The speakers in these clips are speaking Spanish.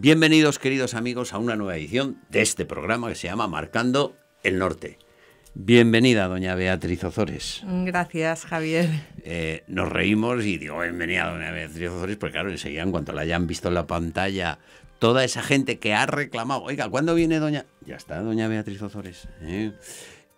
Bienvenidos queridos amigos a una nueva edición de este programa que se llama Marcando el Norte. Bienvenida, doña Beatriz Ozores. Mm, gracias, Javier. Eh, nos reímos y digo, bienvenida, doña Beatriz Ozores, porque claro, enseguida, en cuanto la hayan visto en la pantalla, toda esa gente que ha reclamado, oiga, ¿cuándo viene doña...? Ya está, doña Beatriz Ozores. ¿eh?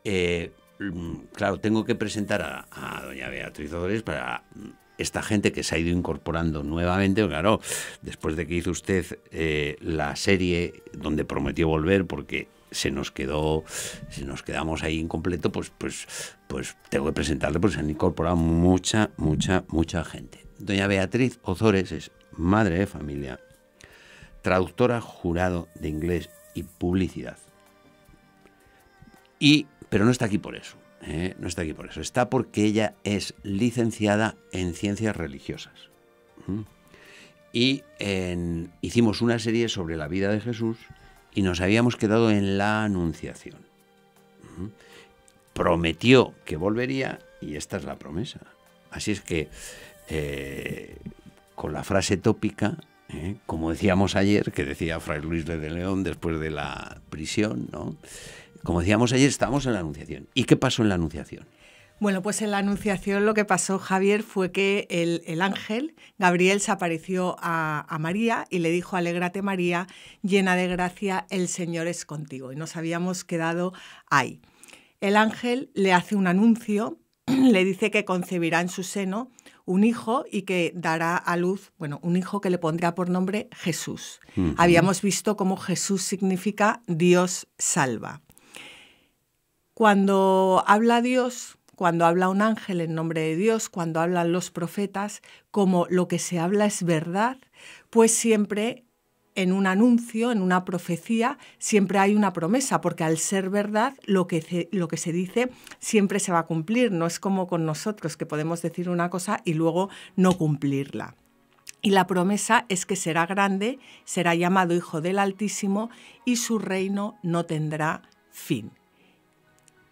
Eh, mm, claro, tengo que presentar a doña Beatriz Ozores para mm, esta gente que se ha ido incorporando nuevamente, pues claro, después de que hizo usted eh, la serie donde prometió volver porque se nos quedó, se nos quedamos ahí incompleto, pues, pues, pues tengo que presentarle porque se han incorporado mucha, mucha, mucha gente. Doña Beatriz Ozores es madre de familia, traductora jurado de inglés y publicidad. Y, pero no está aquí por eso. Eh, no está aquí por eso, está porque ella es licenciada en ciencias religiosas. Mm. Y hicimos una serie sobre la vida de Jesús y nos habíamos quedado en la anunciación. Mm. Prometió que volvería y esta es la promesa. Así es que, eh, con la frase tópica, eh, como decíamos ayer, que decía Fray Luis de León después de la prisión, ¿no? Como decíamos ayer, estamos en la Anunciación. ¿Y qué pasó en la Anunciación? Bueno, pues en la anunciación lo que pasó, Javier, fue que el, ángel, Gabriel, se apareció a, María y le dijo, alégrate María, llena de gracia, el Señor es contigo. Y nos habíamos quedado ahí. El ángel le hace un anuncio, le dice que concebirá en su seno un hijo y que dará a luz, bueno, un hijo que le pondrá por nombre Jesús. Habíamos visto cómo Jesús significa Dios salva. Cuando habla Dios, cuando habla un ángel en nombre de Dios, cuando hablan los profetas, como lo que se habla es verdad, pues siempre en un anuncio, en una profecía, siempre hay una promesa, porque al ser verdad, lo que, se, lo que se dice siempre se va a cumplir, no es como con nosotros, que podemos decir una cosa y luego no cumplirla. Y la promesa es que será grande, será llamado Hijo del Altísimo y su reino no tendrá fin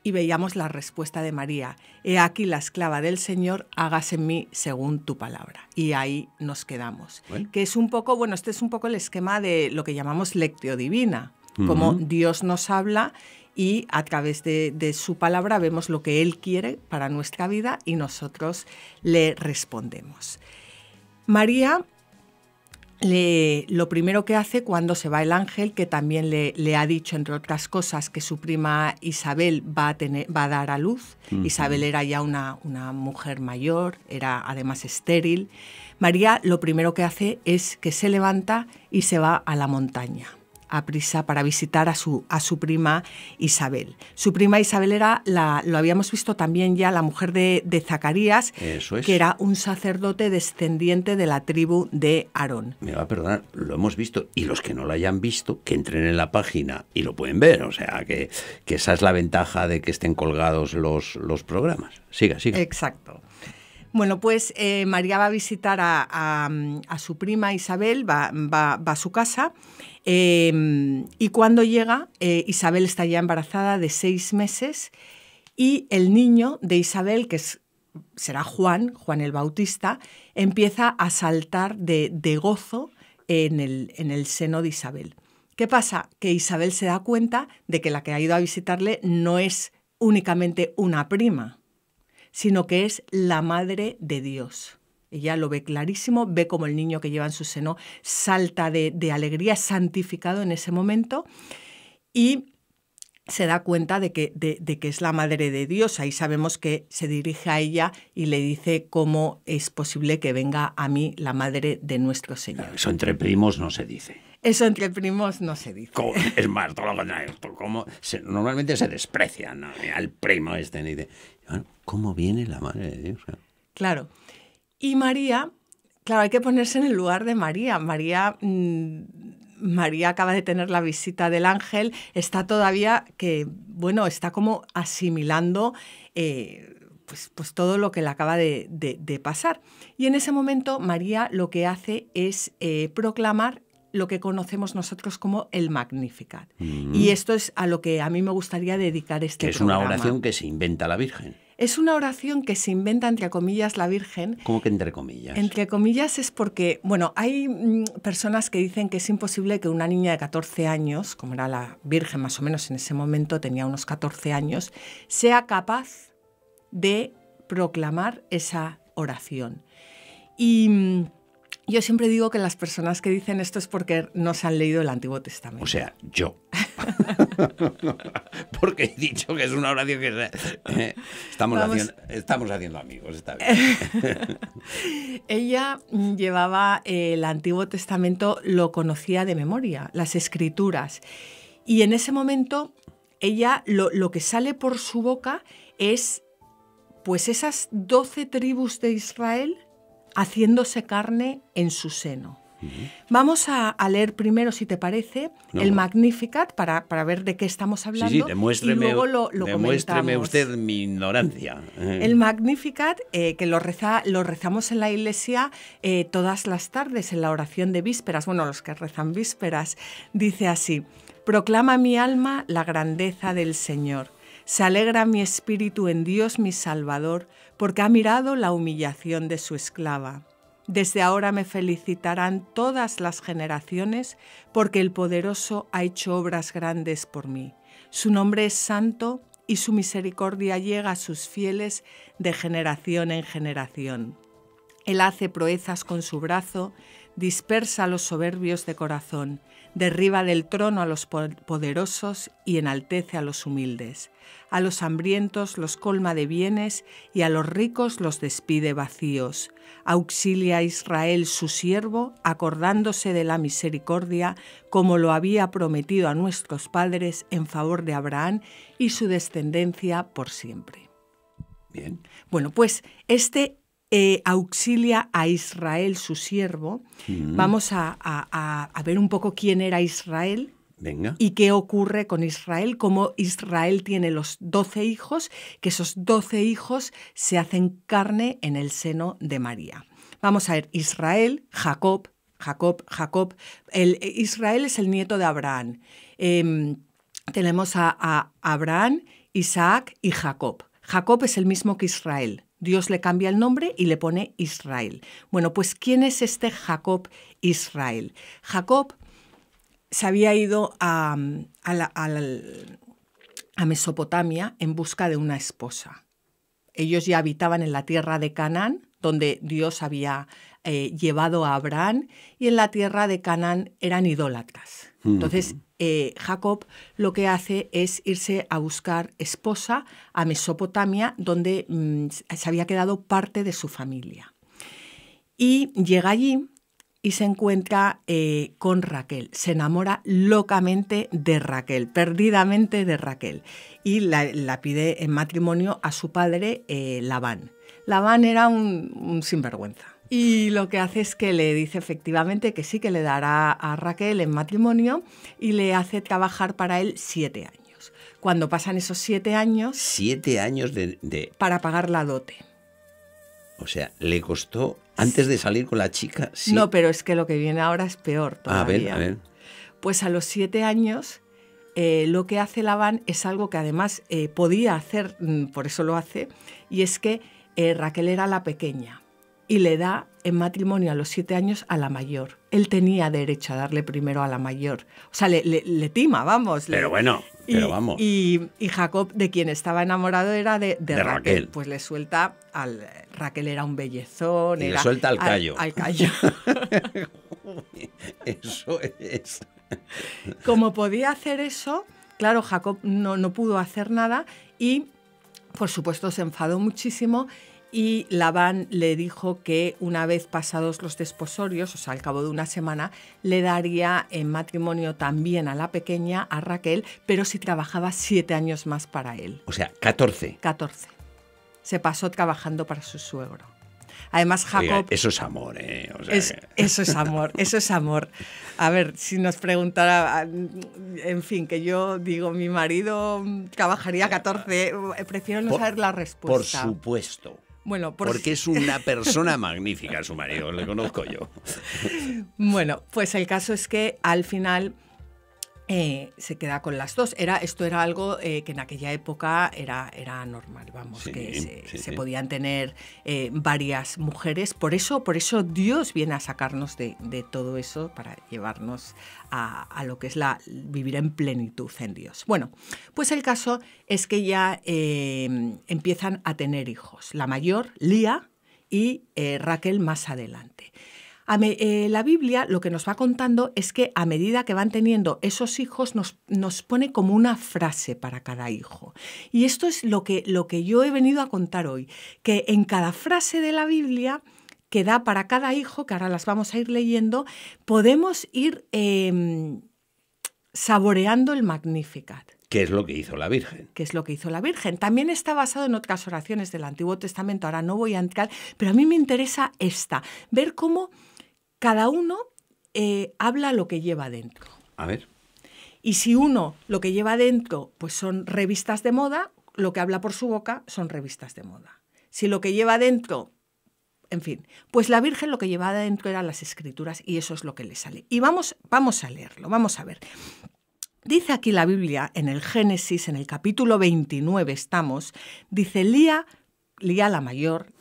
y veíamos la respuesta de María, He aquí la esclava del Señor, hágase en mí según tu palabra. Y ahí nos quedamos. Que es un poco, bueno, este es un poco el esquema de lo que llamamos lectio divina, como Dios nos habla y a través de, su palabra vemos lo que Él quiere para nuestra vida y nosotros le respondemos. María lo primero que hace cuando se va el ángel, que también le, ha dicho, entre otras cosas, que su prima Isabel va a, dar a luz. Isabel era ya una, mujer mayor, era además estéril. María lo primero que hace es que se levanta y se va a la montaña a prisa para visitar a su, a su prima Isabel. Su prima Isabel era, la, lo habíamos visto también ya, la mujer de, Zacarías, que era un sacerdote descendiente de la tribu de Aarón. Me va a perdonar, lo hemos visto y los que no lo hayan visto, que entren en la página y lo pueden ver. O sea, que, que esa es la ventaja de que estén colgados los, los programas. Siga, siga. Exacto. Bueno, pues eh, María va a visitar a, su prima Isabel, va, a su casa em, y cuando llega, eh, Isabel está ya embarazada de seis meses y el niño de Isabel, que será Juan, Juan el Bautista, empieza a saltar de, gozo en el seno de Isabel. ¿Qué pasa? Que Isabel se da cuenta de que la que ha ido a visitarle no es únicamente una prima, sino que es la madre de Dios. Ella lo ve clarísimo, ve como el niño que lleva en su seno salta de, alegría, santificado en ese momento, y se da cuenta de que, de, que, es la madre de Dios. Ahí sabemos que se dirige a ella y le dice cómo es posible que venga a mí la madre de nuestro Señor. eso entre primos no se dice. Eso entre primos no se dice. Es más, normalmente se desprecia al primo este. ¿Cómo viene la Madre de Dios? Claro. Y María, claro, hay que ponerse en el lugar de María. Mm, María, acaba de tener la visita del ángel, está todavía que, bueno, está como asimilando eh, pues, pues, todo lo que le acaba de, pasar. Y en ese momento María lo que hace es eh, proclamar lo que conocemos nosotros como el Magnificat. Mm. Y esto es a lo que a mí me gustaría dedicar este que es Es una oración que se inventa la Virgen. Es una oración que se inventa entre comillas la Virgen. ¿Cómo que entre comillas? Entre comillas es porque, bueno, hay mm, personas que dicen que es imposible que una niña de 14 años, como era la Virgen más o menos en ese momento, tenía unos 14 años, sea capaz de proclamar esa oración. Y mm, yo siempre digo que las personas que dicen esto es porque no se han leído el Antiguo Testamento. O sea, yo. porque he dicho que es una oración que eh, estamos, haciendo, amigos, está bien. Ella llevaba eh, el Antiguo Testamento, lo conocía de memoria, las escrituras. Y en ese momento, ella lo, lo que sale por su boca es pues esas doce tribus de Israel haciéndose carne en su seno. Vamos a, leer primero, si te parece, el Magnificat para, ver de qué estamos hablando. Sí, y lo, usted mi ignorancia. Eh. El Magnificat, eh, que lo, rezamos en la iglesia eh, todas las tardes en la oración de vísperas, bueno, los que rezan vísperas, dice así, proclama mi alma la grandeza del Señor, se alegra mi espíritu en Dios mi Salvador, porque ha mirado la humillación de su esclava. Desde ahora me felicitarán todas las generaciones, porque el poderoso ha hecho obras grandes por mí. Su nombre es santo y su misericordia llega a sus fieles de generación en generación. Él hace proezas con su brazo, dispersa a los soberbios de corazón, derriba del trono a los poderosos y enaltece a los humildes. A los hambrientos los colma de bienes y a los ricos los despide vacíos. Auxilia a Israel su siervo, acordándose de la misericordia, como lo había prometido a nuestros padres en favor de Abraham y su descendencia por siempre. Bien. Bueno, pues este eh, auxilia a Israel, su siervo. Vamos a, ver un poco quién era Israel. ¿Y qué ocurre con Israel? Cómo Israel tiene los doce hijos, que esos doce hijos se hacen carne en el seno de María. Vamos a ver, Israel, Jacob, Jacob, Jacob. Eh, Israel es el nieto de Abraham. Em, tenemos a Abraham, Isaac y Jacob. Jacob es el mismo que Israel. Dios le cambia el nombre y le pone Israel. Bueno, pues ¿quién es este Jacob Israel? Jacob se había ido a, Mesopotamia en busca de una esposa. Ellos ya habitaban en la tierra de Canaán, donde Dios había eh, llevado a Abraham, y en la tierra de Canaán eran idólatras. Entonces, eh, Jacob lo que hace es irse a buscar esposa a Mesopotamia, donde mm, se había quedado parte de su familia. Y llega allí y se encuentra eh, con Raquel. Se enamora locamente de Raquel, perdidamente de Raquel. Y la, pide en matrimonio a su padre eh, Labán. Labán era un sinvergüenza y lo que hace es que le dice efectivamente que sí, que le dará a Raquel en matrimonio y le hace trabajar para él siete años. Cuando pasan esos siete años... Siete años de... Para pagar la dote. O sea, le costó antes de salir con la chica. No, pero es que lo que viene ahora es peor. Todavía. Ah, a ver, a ver. Pues a los siete años eh, lo que hace Labán es algo que además eh, podía hacer, mm, por eso lo hace, y es que eh, Raquel era la pequeña y le da en matrimonio a los siete años a la mayor. Él tenía derecho a darle primero a la mayor. O sea, le, tima, vamos. Pero bueno, pero vamos. Y, Jacob, de quien estaba enamorado, era de, Raquel. Pues le suelta al. Raquel era un bellezón. Y le suelta al callo. Al, callo. eso es. Como podía hacer eso, claro, Jacob no, no pudo hacer nada y, por supuesto, se enfadó muchísimo y Labán le dijo que una vez pasados los desposorios, o sea, al cabo de una semana, le daría en matrimonio también a la pequeña, a Raquel, pero si trabajaba siete años más para él. O sea, 14. 14. Se pasó trabajando para su suegro. Además, Jacob... eso es amor, ¿eh? Eso es amor, eso es amor. A ver, si nos preguntara, en fin, que yo digo, mi marido trabajaría 14, eh, prefiero no saber la respuesta. Por supuesto. Bueno, porque es una persona magnífica su marido, le conozco yo. Bueno, pues el caso es que al final eh, se queda con las dos. Era, esto era algo eh, que en aquella época era, era normal, vamos, que se, podían tener eh, varias mujeres. Por eso, por eso Dios viene a sacarnos de, de todo eso para llevarnos a, lo que es la vivir en plenitud en Dios. Bueno, pues el caso es que ya empiezan a tener hijos. La mayor, Lía, y Raquel más adelante. Eh, la Biblia lo que nos va contando es que a medida que van teniendo esos hijos nos, nos pone como una frase para cada hijo. Y esto es lo que, lo que yo he venido a contar hoy, que en cada frase de la Biblia que da para cada hijo, que ahora las vamos a ir leyendo, podemos ir em, saboreando el Magnificat. ¿Qué es lo que hizo la Virgen? ¿Qué es lo que hizo la Virgen? También está basado en otras oraciones del Antiguo Testamento, ahora no voy a entrar, pero a mí me interesa esta, ver cómo cada uno eh, habla lo que lleva dentro. A ver. Y si uno lo que lleva dentro pues son revistas de moda, lo que habla por su boca son revistas de moda. Si lo que lleva dentro, en fin, pues la Virgen lo que llevaba dentro eran las escrituras y eso es lo que le sale. Y vamos, vamos a leerlo, vamos a ver. Dice aquí la Biblia, en el Génesis, en el capítulo 29 estamos, dice, Lía Lía la mayor,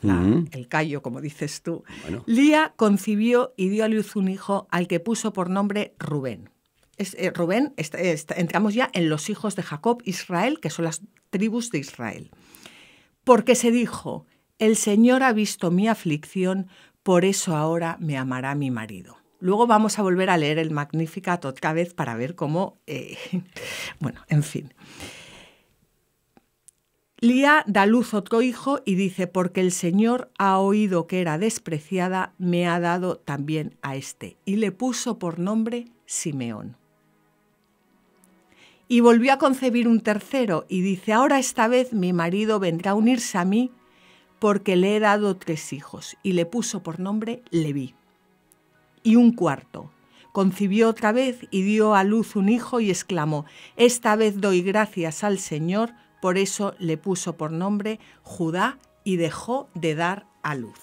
el callo, como dices tú, Lía concibió y dio a luz un hijo al que puso por nombre Rubén. Es, eh, Rubén, entramos ya en los hijos de Jacob, Israel, que son las tribus de Israel. Porque se dijo, el Señor ha visto mi aflicción, por eso ahora me amará mi marido. Luego vamos a volver a leer el Magnificat otra vez para ver cómo... Eh, bueno, en fin. Lía da luz otro hijo y dice, porque el Señor ha oído que era despreciada, me ha dado también a este. Y le puso por nombre Simeón. Y volvió a concebir un tercero y dice, ahora esta vez mi marido vendrá a unirse a mí porque le he dado tres hijos. Y le puso por nombre Leví. Y un cuarto. Concibió otra vez y dio a luz un hijo y exclamó, esta vez doy gracias al Señor, por eso le puso por nombre Judá y dejó de dar a luz.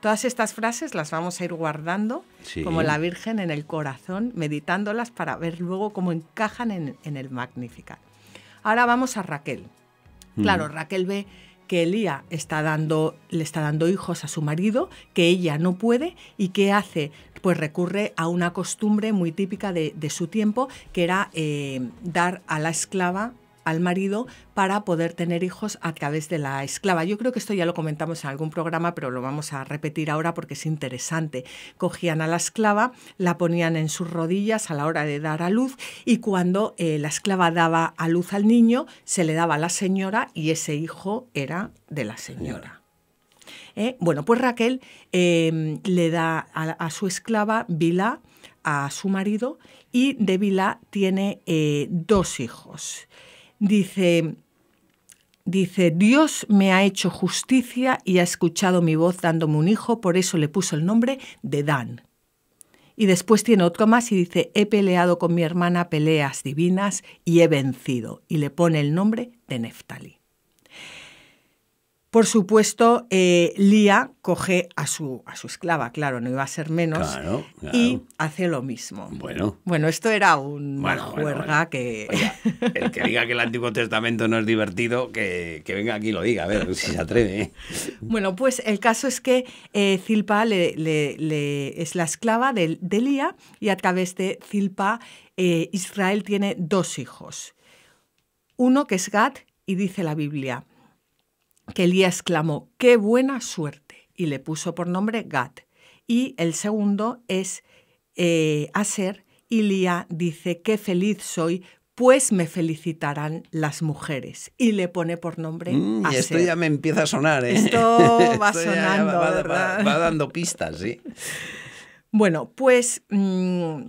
Todas estas frases las vamos a ir guardando como la Virgen en el corazón, meditándolas para ver luego cómo encajan en, el Magnificat. Ahora vamos a Raquel. Claro, Raquel ve que Elía está dando, le está dando hijos a su marido, que ella no puede y qué hace, pues recurre a una costumbre muy típica de, su tiempo, que era eh, dar a la esclava al marido para poder tener hijos a través de la esclava. Yo creo que esto ya lo comentamos en algún programa, pero lo vamos a repetir ahora porque es interesante. Cogían a la esclava, la ponían en sus rodillas a la hora de dar a luz y cuando eh, la esclava daba a luz al niño, se le daba a la señora y ese hijo era de la señora. Eh, bueno, pues Raquel em, le da a, a su esclava Vila a su marido y de Vila tiene eh, dos hijos. Dice, dice, Dios me ha hecho justicia y ha escuchado mi voz dándome un hijo, por eso le puso el nombre de Dan. Y después tiene otro más y dice, he peleado con mi hermana peleas divinas y he vencido. Y le pone el nombre de Neftali. Por supuesto, eh, Lía coge a su, a su esclava, claro, no iba a ser menos, y hace lo mismo. Bueno. Bueno, esto era una juerga que... el que diga que el Antiguo Testamento no es divertido, que, que, venga aquí y lo diga, a ver si se atreve. ¿eh? Bueno, pues el caso es que eh, Zilpa le, es la esclava de, de, Lía y a través de Zilpa Israel tiene dos hijos. Uno que es Gad y dice la Biblia, que Elías exclamó, ¡qué buena suerte! y le puso por nombre GAT. Y el segundo es eh, Aser, y Lía dice, ¡qué feliz soy! Pues me felicitarán las mujeres. Y le pone por nombre. Aser. Mm, y esto ya me empieza a sonar, ¿eh? Esto va sonando. Va, dando pistas, sí. Bueno, pues. Mm,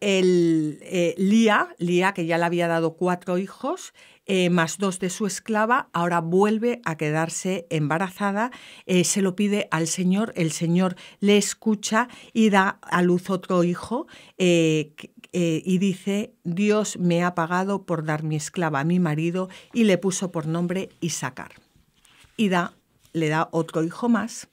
el, eh, Lía, que ya le había dado cuatro hijos, eh, más dos de su esclava, ahora vuelve a quedarse embarazada, eh, se lo pide al Señor, el Señor le escucha y da a luz otro hijo y dice, Dios me ha pagado por dar mi esclava a mi marido y le puso por nombre Isaacar. Y le da otro hijo más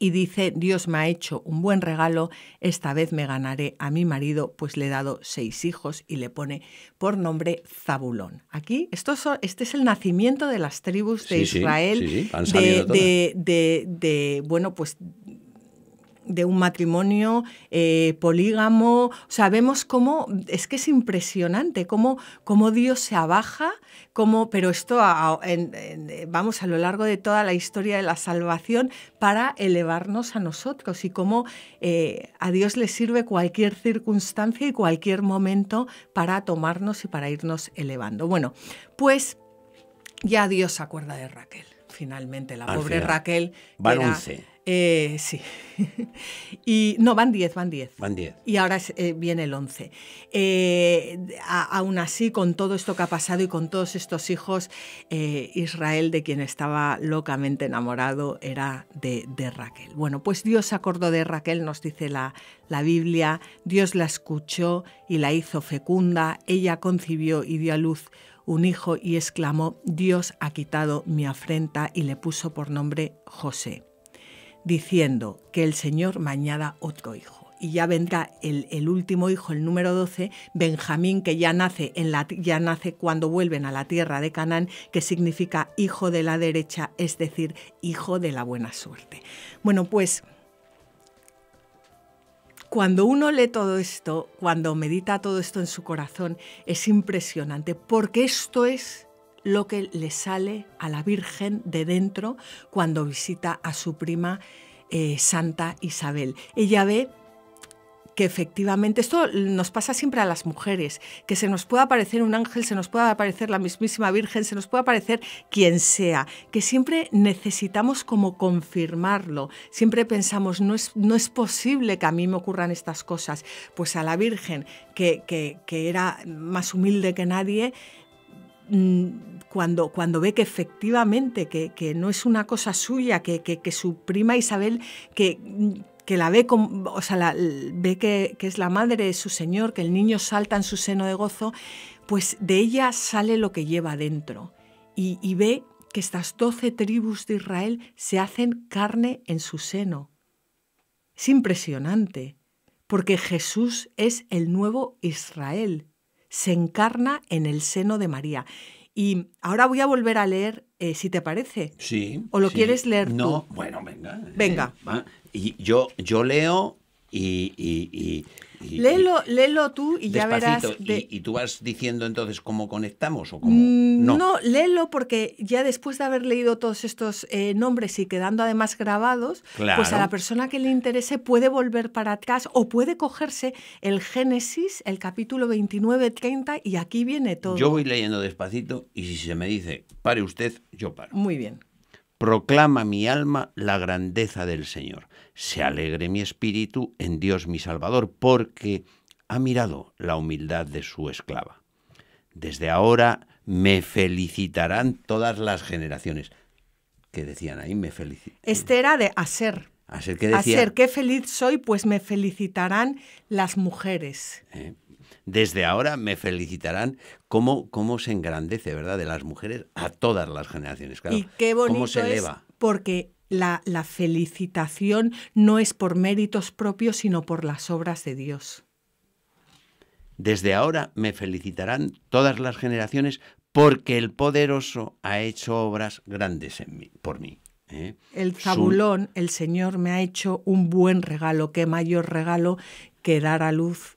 y dice, Dios me ha hecho un buen regalo, esta vez me ganaré a mi marido, pues le he dado seis hijos y le pone por nombre Zabulón. Aquí, esto este es el nacimiento de las tribus de Israel, de, bueno, pues de un matrimonio eh, polígamo. sabemos cómo, es que es impresionante, cómo, Dios se abaja, cómo, pero esto eh, vamos a lo largo de toda la historia de la salvación para elevarnos a nosotros y cómo eh, a Dios le sirve cualquier circunstancia y cualquier momento para tomarnos y para irnos elevando. Bueno, pues ya Dios se acuerda de Raquel finalmente. La pobre Raquel. Eh, sí. y no, van 10, van 10. Van diez. Y ahora eh, viene el 11. Eh, aún así, con todo esto que ha pasado y con todos estos hijos, Israel, de quien estaba locamente enamorado, era de, Raquel. Bueno, pues Dios acordó de Raquel, nos dice la, la Biblia, Dios la escuchó y la hizo fecunda, ella concibió y dio a luz un hijo y exclamó, Dios ha quitado mi afrenta y le puso por nombre José diciendo que el Señor mañana otro hijo. Y ya vendrá el, último hijo, el número 12, Benjamín, que ya nace, en la, ya nace cuando vuelven a la tierra de Canaán, que significa hijo de la derecha, es decir, hijo de la buena suerte. Bueno, pues cuando uno lee todo esto, cuando medita todo esto en su corazón, es impresionante, porque esto es lo que le sale a la Virgen de dentro cuando visita a su prima eh, Santa Isabel. Ella ve que efectivamente, esto nos pasa siempre a las mujeres, que se nos pueda aparecer un ángel, se nos pueda aparecer la mismísima Virgen, se nos pueda aparecer quien sea, que siempre necesitamos como confirmarlo, siempre pensamos, no es, no es posible que a mí me ocurran estas cosas, pues a la Virgen, que, que era más humilde que nadie, Mm, cuando, cuando ve que efectivamente que, no es una cosa suya, que, que, su prima Isabel, que, mm, la ve, como o sea, ve que, es la madre de su señor, que el niño salta en su seno de gozo, pues de ella sale lo que lleva dentro y, y ve que estas doce tribus de Israel se hacen carne en su seno. Es impresionante, porque Jesús es el nuevo Israel se encarna en el seno de María. Y ahora voy a volver a leer, eh, si te parece. Sí. ¿O lo quieres leer no, tú? No, bueno, venga. Venga. y yo, yo leo y, léelo, tú y ya verás. Y, tú vas diciendo entonces cómo conectamos o cómo. Mm, no. no, léelo porque ya después de haber leído todos estos eh, nombres y quedando además grabados, pues a la persona que le interese puede volver para atrás o puede cogerse el Génesis, el capítulo 29, 30 y aquí viene todo. Yo voy leyendo despacito y si se me dice pare usted, yo paro. Muy bien. Proclama mi alma la grandeza del Señor. Se alegre mi espíritu en Dios mi Salvador, porque ha mirado la humildad de su esclava. Desde ahora me felicitarán todas las generaciones. Que decían ahí, me felicitarán. Este era de hacer. Hacer que decía. qué feliz soy, pues me felicitarán las mujeres. Eh, desde ahora me felicitarán cómo, cómo se engrandece, ¿verdad?, de las mujeres a todas las generaciones. y qué bonito se porque la, felicitación no es por méritos propios, sino por las obras de Dios. Desde ahora me felicitarán todas las generaciones porque el poderoso ha hecho obras grandes en mí, por mí. ¿eh? El Zabulón, el Señor me ha hecho un buen regalo, qué mayor regalo que dar a luz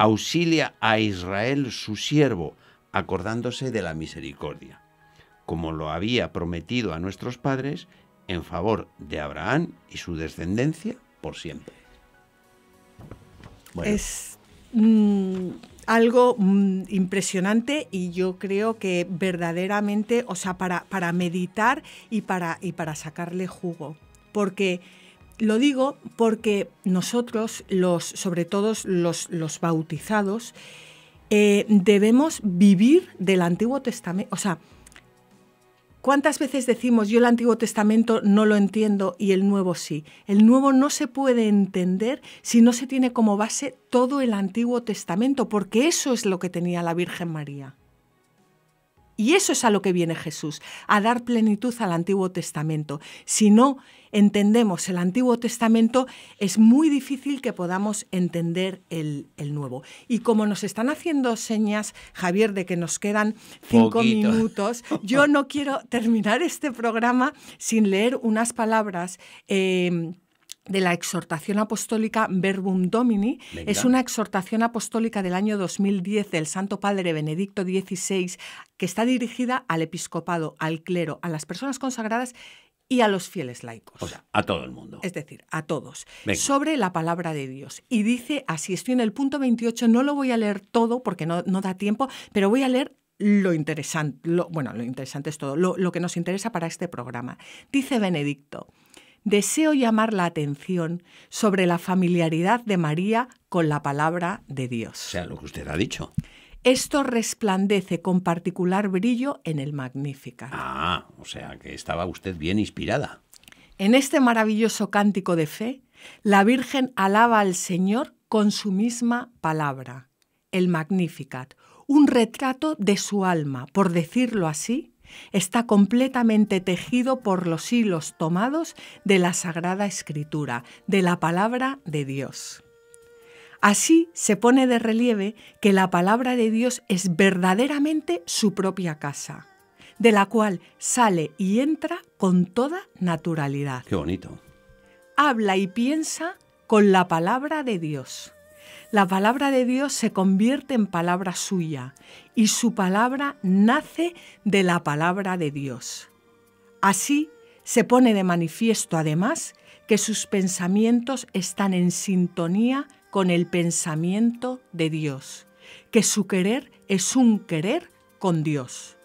auxilia a Israel su siervo, acordándose de la misericordia, como lo había prometido a nuestros padres, en favor de Abraham y su descendencia por siempre. Es mm, algo mm, impresionante y yo creo que verdaderamente, o sea, para, para meditar y para, y para sacarle jugo, porque lo digo porque nosotros, los, sobre todo los, los bautizados, eh, debemos vivir del Antiguo Testamento. O sea, ¿Cuántas veces decimos yo el Antiguo Testamento no lo entiendo y el Nuevo sí? El Nuevo no se puede entender si no se tiene como base todo el Antiguo Testamento, porque eso es lo que tenía la Virgen María. Y eso es a lo que viene Jesús, a dar plenitud al Antiguo Testamento. Si no entendemos el Antiguo Testamento, es muy difícil que podamos entender el, Nuevo. Y como nos están haciendo señas, Javier, de que nos quedan cinco minutos, yo no quiero terminar este programa sin leer unas palabras. Eh, de la exhortación apostólica Verbum Domini. Es una exhortación apostólica del año 2010 del Santo Padre Benedicto XVI que está dirigida al episcopado, al clero, a las personas consagradas y a los fieles laicos. O sea, a todo el mundo. Es decir, a todos. Sobre la palabra de Dios. Y dice así, estoy en el punto 28, no lo voy a leer todo porque no, no da tiempo, pero voy a leer lo interesante, bueno, lo interesante es todo, lo que nos interesa para este programa. Dice Benedicto, deseo llamar la atención sobre la familiaridad de María con la palabra de Dios. O sea, lo que usted ha dicho. Esto resplandece con particular brillo en el Magnificat. Ah, o sea que estaba usted bien inspirada. En este maravilloso cántico de fe, la Virgen alaba al Señor con su misma palabra, el Magnificat, un retrato de su alma, por decirlo así, está completamente tejido por los hilos tomados de la Sagrada Escritura, de la palabra de Dios. Así se pone de relieve que la palabra de Dios es verdaderamente su propia casa, de la cual sale y entra con toda naturalidad. Qué bonito. Habla y piensa con la palabra de Dios. La palabra de Dios se convierte en palabra suya y su palabra nace de la palabra de Dios. Así se pone de manifiesto además que sus pensamientos están en sintonía con el pensamiento de Dios, que su querer es un querer con Dios.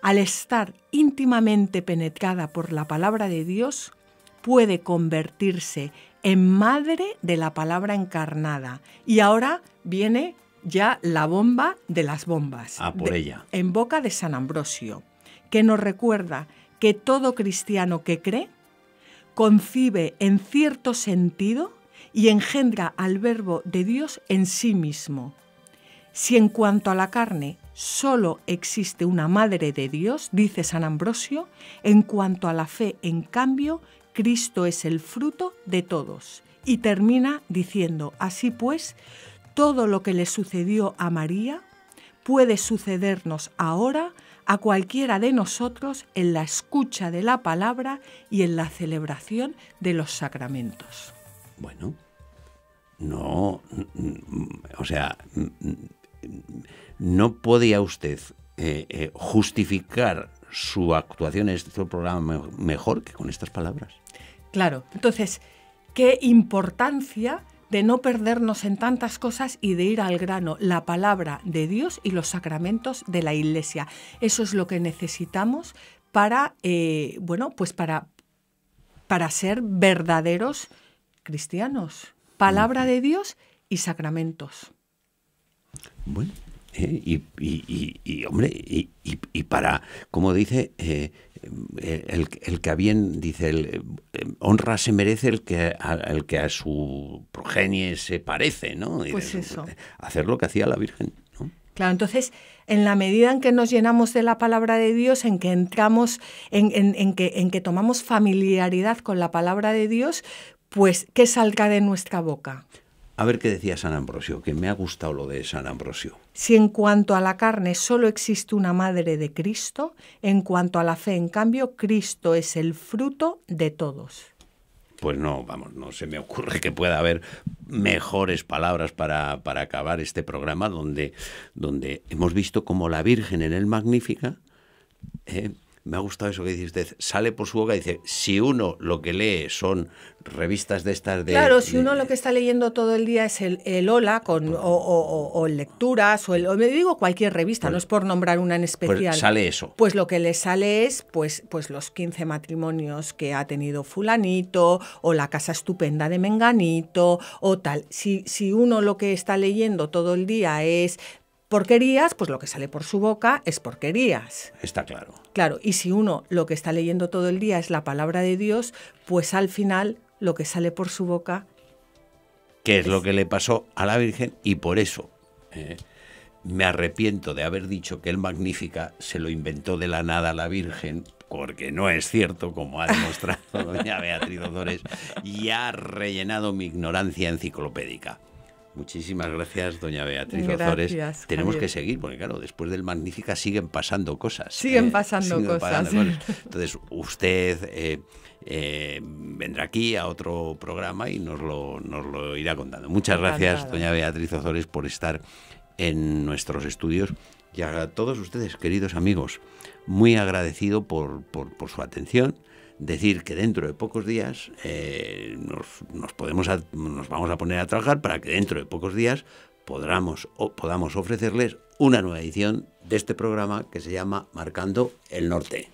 Al estar íntimamente penetrada por la palabra de Dios, puede convertirse en madre de la palabra encarnada. Y ahora viene ya la bomba de las bombas. Ah, por ella. En boca de San Ambrosio, que nos recuerda que todo cristiano que cree concibe en cierto sentido y engendra al verbo de Dios en sí mismo. Si en cuanto a la carne solo existe una madre de Dios, dice San Ambrosio, en cuanto a la fe, en cambio, Cristo es el fruto de todos. Y termina diciendo, así pues, todo lo que le sucedió a María puede sucedernos ahora a cualquiera de nosotros en la escucha de la palabra y en la celebración de los sacramentos. Bueno, no, o sea, no podía usted eh, eh, justificar su actuación en este programa mejor que con estas palabras. Claro, entonces, qué importancia de no perdernos en tantas cosas y de ir al grano, la palabra de Dios y los sacramentos de la Iglesia. Eso es lo que necesitamos para, eh, bueno, pues para, para ser verdaderos cristianos. Palabra de Dios y sacramentos. Bueno, y, hombre, y, para, como dice eh, eh, el, que a bien, dice, eh, honra se merece el que a, el que a su progenie se parece, ¿no? Pues eso. Hacer lo que hacía la Virgen. Claro, entonces, en la medida en que nos llenamos de la palabra de Dios, en que entramos, en, en, que, en que tomamos familiaridad con la palabra de Dios, pues, ¿qué salga de nuestra boca? A ver qué decía San Ambrosio, que me ha gustado lo de San Ambrosio. Si en cuanto a la carne solo existe una madre de Cristo, en cuanto a la fe, en cambio, Cristo es el fruto de todos. Pues no, vamos, no se me ocurre que pueda haber mejores palabras para, acabar este programa donde, donde hemos visto como la Virgen en el Magnífica eh, me ha gustado eso que dice usted, sale por su boca y dice, si uno lo que lee son revistas de estas de... Claro, si uno lo que está leyendo todo el día es el, hola con, o, o, lecturas, o, me digo cualquier revista, pues no es por nombrar una en pues especial. Pues sale eso. Pues lo que le sale es pues, pues los 15 matrimonios que ha tenido fulanito, o la casa estupenda de Menganito, o tal. Si, si uno lo que está leyendo todo el día es porquerías, pues lo que sale por su boca es porquerías. Está claro. Claro, y si uno lo que está leyendo todo el día es la palabra de Dios, pues al final lo que sale por su boca... ¿Qué es, lo que le pasó a la Virgen y por eso ¿eh? me arrepiento de haber dicho que el Magnífica se lo inventó de la nada a la Virgen porque no es cierto, como ha demostrado doña Beatriz Odores, y ha rellenado mi ignorancia enciclopédica. Muchísimas gracias, doña Beatriz Ozores. Tenemos que seguir, porque claro, después del Magnífica siguen pasando cosas. Siguen ¿eh? pasando, cosas. Entonces, usted eh, eh, vendrá aquí a otro programa y nos lo, nos lo irá contando. Muchas gracias, doña Beatriz Ozores, por estar en nuestros estudios. Y a todos ustedes, queridos amigos, muy agradecido por, por, por su atención decir que dentro de pocos días eh, nos, vamos a poner a trabajar para que dentro de pocos días podamos, podamos ofrecerles una nueva edición de este programa que se llama Marcando el Norte.